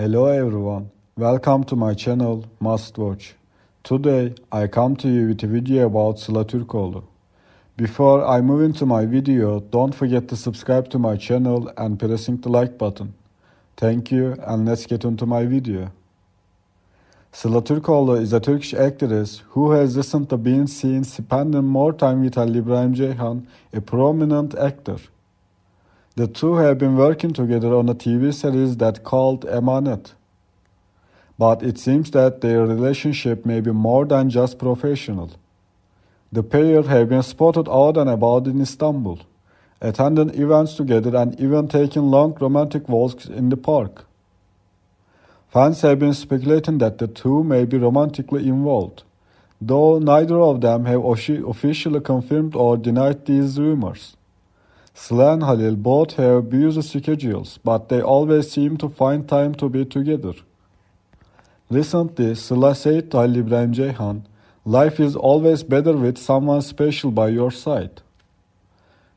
Hello everyone, welcome to my channel Must Watch. Today I come to you with a video about Sıla Türkoğlu. Before I move into my video, don't forget to subscribe to my channel and pressing the like button. Thank you and let's get into my video. Sıla Türkoğlu is a Turkish actress who has recently been seen spending more time with Ali İbrahim Ceyhan, a prominent actor. The two have been working together on a TV series that called Emanet. But it seems that their relationship may be more than just professional. The pair have been spotted out and about in Istanbul, attending events together and even taking long romantic walks in the park. Fans have been speculating that the two may be romantically involved, though neither of them have officially confirmed or denied these rumors. Slan Halil both have busy schedules, but they always seem to find time to be together. Recently, Sıla said to Ali İbrahim Ceyhan, Life is always better with someone special by your side.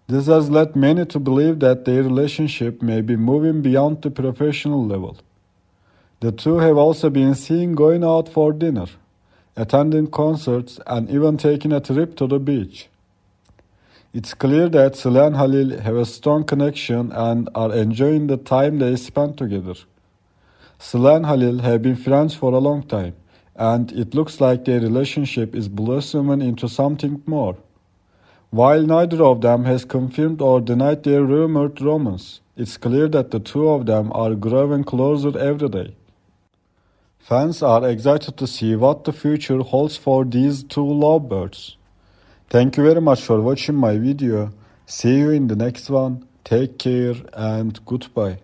This has led many to believe that their relationship may be moving beyond the professional level. The two have also been seen going out for dinner, attending concerts, and even taking a trip to the beach. It's clear that Silan Halil have a strong connection and are enjoying the time they spend together. Silan Halil have been friends for a long time, and it looks like their relationship is blossoming into something more. While neither of them has confirmed or denied their rumored romance, it's clear that the two of them are growing closer every day. Fans are excited to see what the future holds for these two lovebirds. Thank you very much for watching my video. See you in the next one. Take care and goodbye.